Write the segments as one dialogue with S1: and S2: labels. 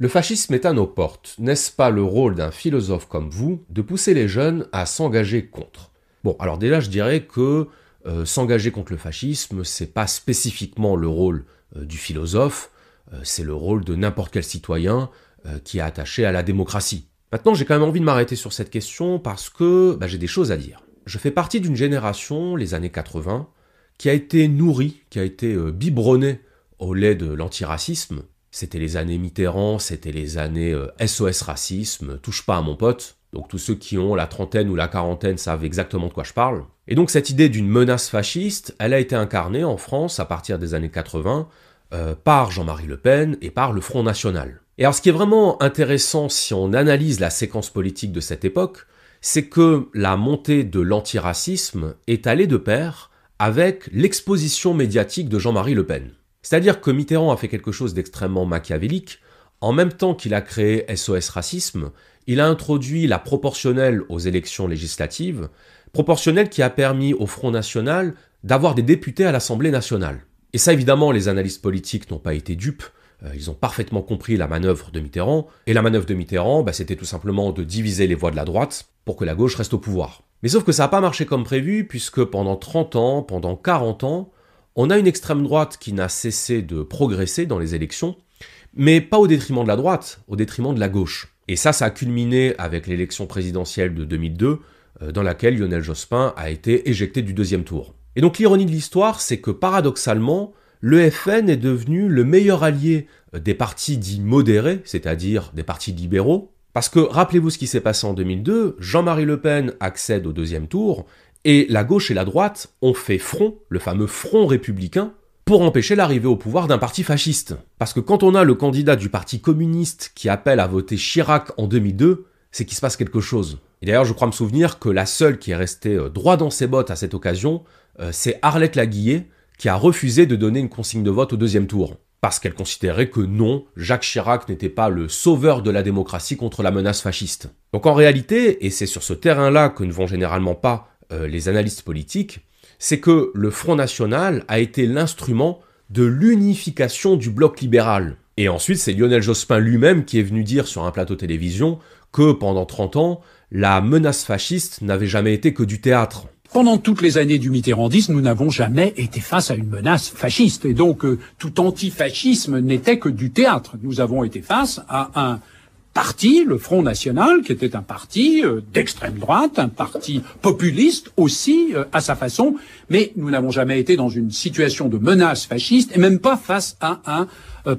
S1: Le fascisme est à nos portes. N'est-ce pas le rôle d'un philosophe comme vous de pousser les jeunes à s'engager contre Bon, alors déjà je dirais que euh, s'engager contre le fascisme, c'est pas spécifiquement le rôle euh, du philosophe, euh, c'est le rôle de n'importe quel citoyen qui est attaché à la démocratie. Maintenant, j'ai quand même envie de m'arrêter sur cette question parce que bah, j'ai des choses à dire. Je fais partie d'une génération, les années 80, qui a été nourrie, qui a été euh, biberonnée au lait de l'antiracisme. C'était les années Mitterrand, c'était les années SOS euh, racisme, touche pas à mon pote. Donc tous ceux qui ont la trentaine ou la quarantaine savent exactement de quoi je parle. Et donc cette idée d'une menace fasciste, elle a été incarnée en France à partir des années 80 euh, par Jean-Marie Le Pen et par le Front National. Et alors ce qui est vraiment intéressant si on analyse la séquence politique de cette époque, c'est que la montée de l'antiracisme est allée de pair avec l'exposition médiatique de Jean-Marie Le Pen. C'est-à-dire que Mitterrand a fait quelque chose d'extrêmement machiavélique. En même temps qu'il a créé SOS Racisme, il a introduit la proportionnelle aux élections législatives, proportionnelle qui a permis au Front National d'avoir des députés à l'Assemblée nationale. Et ça, évidemment, les analystes politiques n'ont pas été dupes. Euh, ils ont parfaitement compris la manœuvre de Mitterrand, et la manœuvre de Mitterrand, bah, c'était tout simplement de diviser les voix de la droite pour que la gauche reste au pouvoir. Mais sauf que ça n'a pas marché comme prévu, puisque pendant 30 ans, pendant 40 ans, on a une extrême droite qui n'a cessé de progresser dans les élections, mais pas au détriment de la droite, au détriment de la gauche. Et ça, ça a culminé avec l'élection présidentielle de 2002, euh, dans laquelle Lionel Jospin a été éjecté du deuxième tour. Et donc l'ironie de l'histoire, c'est que paradoxalement, le FN est devenu le meilleur allié des partis dits modérés, c'est-à-dire des partis libéraux, parce que rappelez-vous ce qui s'est passé en 2002, Jean-Marie Le Pen accède au deuxième tour, et la gauche et la droite ont fait front, le fameux front républicain, pour empêcher l'arrivée au pouvoir d'un parti fasciste. Parce que quand on a le candidat du parti communiste qui appelle à voter Chirac en 2002, c'est qu'il se passe quelque chose. Et d'ailleurs, je crois me souvenir que la seule qui est restée euh, droit dans ses bottes à cette occasion, euh, c'est Arlette Laguillet, qui a refusé de donner une consigne de vote au deuxième tour, parce qu'elle considérait que non, Jacques Chirac n'était pas le sauveur de la démocratie contre la menace fasciste. Donc en réalité, et c'est sur ce terrain-là que ne vont généralement pas euh, les analystes politiques, c'est que le Front National a été l'instrument de l'unification du bloc libéral. Et ensuite, c'est Lionel Jospin lui-même qui est venu dire sur un plateau télévision que pendant 30 ans, la menace fasciste n'avait jamais été que du théâtre. Pendant toutes les années du mitterrandisme, nous n'avons jamais été face à une menace fasciste. Et donc, euh, tout antifascisme n'était que du théâtre. Nous avons été face à un parti, le Front National, qui était un parti euh, d'extrême droite, un parti populiste aussi, euh, à sa façon. Mais nous n'avons jamais été dans une situation de menace fasciste, et même pas face à un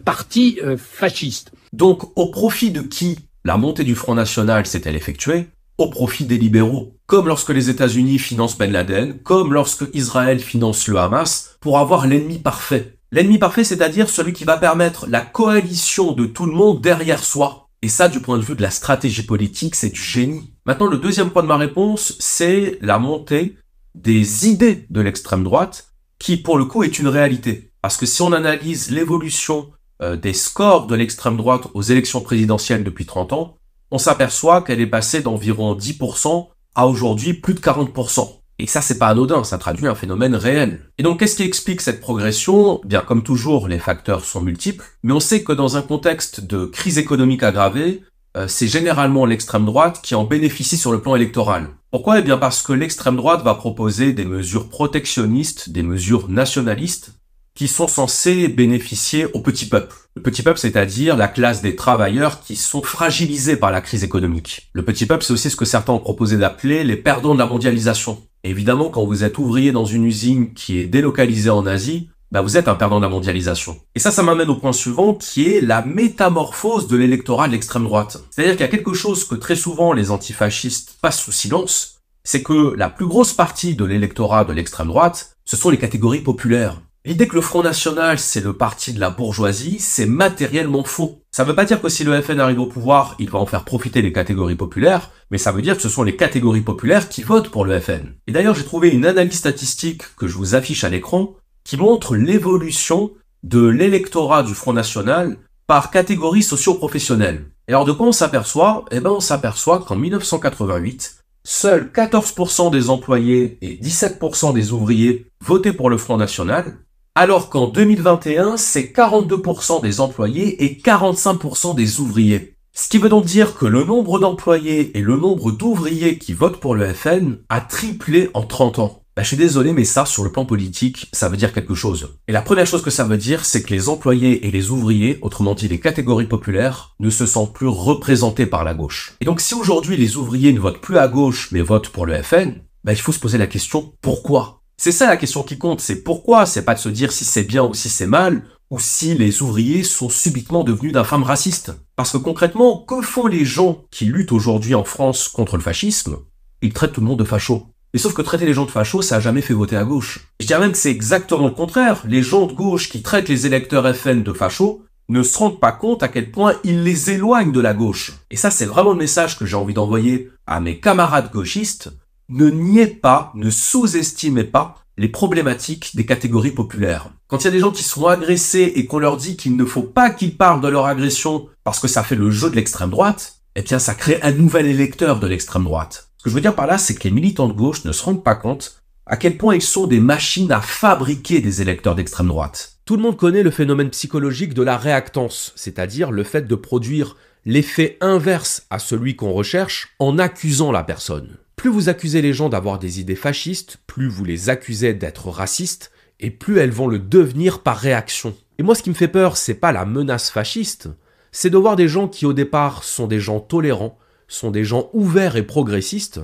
S1: parti fasciste. Donc, au profit de qui la montée du Front National s'est-elle effectuée au profit des libéraux, comme lorsque les États-Unis financent Ben Laden, comme lorsque Israël finance le Hamas, pour avoir l'ennemi parfait. L'ennemi parfait, c'est-à-dire celui qui va permettre la coalition de tout le monde derrière soi. Et ça, du point de vue de la stratégie politique, c'est du génie. Maintenant, le deuxième point de ma réponse, c'est la montée des idées de l'extrême droite, qui pour le coup est une réalité. Parce que si on analyse l'évolution euh, des scores de l'extrême droite aux élections présidentielles depuis 30 ans, on s'aperçoit qu'elle est passée d'environ 10% à aujourd'hui plus de 40%. Et ça, c'est pas anodin, ça traduit un phénomène réel. Et donc, qu'est-ce qui explique cette progression Bien, comme toujours, les facteurs sont multiples, mais on sait que dans un contexte de crise économique aggravée, euh, c'est généralement l'extrême droite qui en bénéficie sur le plan électoral. Pourquoi Eh bien parce que l'extrême droite va proposer des mesures protectionnistes, des mesures nationalistes, qui sont censés bénéficier au petit peuple. Le petit peuple, c'est-à-dire la classe des travailleurs qui sont fragilisés par la crise économique. Le petit peuple, c'est aussi ce que certains ont proposé d'appeler les perdants de la mondialisation. Évidemment, quand vous êtes ouvrier dans une usine qui est délocalisée en Asie, bah, vous êtes un perdant de la mondialisation. Et ça, ça m'amène au point suivant qui est la métamorphose de l'électorat de l'extrême droite. C'est-à-dire qu'il y a quelque chose que très souvent les antifascistes passent sous silence, c'est que la plus grosse partie de l'électorat de l'extrême droite, ce sont les catégories populaires. L'idée que le Front National, c'est le parti de la bourgeoisie, c'est matériellement faux. Ça veut pas dire que si le FN arrive au pouvoir, il va en faire profiter les catégories populaires, mais ça veut dire que ce sont les catégories populaires qui votent pour le FN. Et d'ailleurs, j'ai trouvé une analyse statistique que je vous affiche à l'écran, qui montre l'évolution de l'électorat du Front National par catégorie socio-professionnelle. Et alors de quoi on s'aperçoit Eh ben on s'aperçoit qu'en 1988, seuls 14% des employés et 17% des ouvriers votaient pour le Front National, alors qu'en 2021, c'est 42% des employés et 45% des ouvriers. Ce qui veut donc dire que le nombre d'employés et le nombre d'ouvriers qui votent pour le FN a triplé en 30 ans. Bah, je suis désolé, mais ça, sur le plan politique, ça veut dire quelque chose. Et la première chose que ça veut dire, c'est que les employés et les ouvriers, autrement dit les catégories populaires, ne se sentent plus représentés par la gauche. Et donc si aujourd'hui les ouvriers ne votent plus à gauche, mais votent pour le FN, bah, il faut se poser la question pourquoi c'est ça la question qui compte, c'est pourquoi, c'est pas de se dire si c'est bien ou si c'est mal, ou si les ouvriers sont subitement devenus d'infâmes racistes. Parce que concrètement, que font les gens qui luttent aujourd'hui en France contre le fascisme Ils traitent tout le monde de facho. Mais sauf que traiter les gens de facho, ça a jamais fait voter à gauche. Je dirais même que c'est exactement le contraire. Les gens de gauche qui traitent les électeurs FN de facho, ne se rendent pas compte à quel point ils les éloignent de la gauche. Et ça, c'est vraiment le message que j'ai envie d'envoyer à mes camarades gauchistes ne niez pas, ne sous-estimez pas les problématiques des catégories populaires. Quand il y a des gens qui sont agressés et qu'on leur dit qu'il ne faut pas qu'ils parlent de leur agression parce que ça fait le jeu de l'extrême droite, eh bien ça crée un nouvel électeur de l'extrême droite. Ce que je veux dire par là, c'est que les militants de gauche ne se rendent pas compte à quel point ils sont des machines à fabriquer des électeurs d'extrême droite. Tout le monde connaît le phénomène psychologique de la réactance, c'est-à-dire le fait de produire l'effet inverse à celui qu'on recherche en accusant la personne. Plus vous accusez les gens d'avoir des idées fascistes, plus vous les accusez d'être racistes, et plus elles vont le devenir par réaction. Et moi ce qui me fait peur, c'est pas la menace fasciste, c'est de voir des gens qui au départ sont des gens tolérants, sont des gens ouverts et progressistes,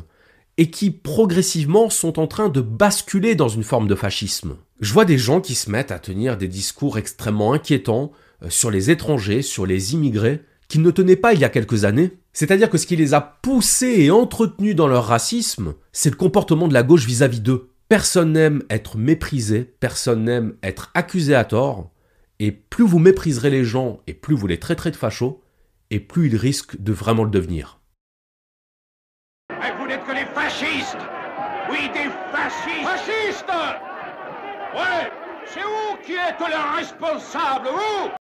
S1: et qui progressivement sont en train de basculer dans une forme de fascisme. Je vois des gens qui se mettent à tenir des discours extrêmement inquiétants euh, sur les étrangers, sur les immigrés, qu'ils ne tenaient pas il y a quelques années, c'est-à-dire que ce qui les a poussés et entretenus dans leur racisme, c'est le comportement de la gauche vis-à-vis d'eux. Personne n'aime être méprisé, personne n'aime être accusé à tort, et plus vous mépriserez les gens et plus vous les traiterez de fachos, et plus ils risquent de vraiment le devenir. Vous n'êtes que des fascistes Oui, des fascistes Fascistes Ouais C'est vous qui êtes le responsable, vous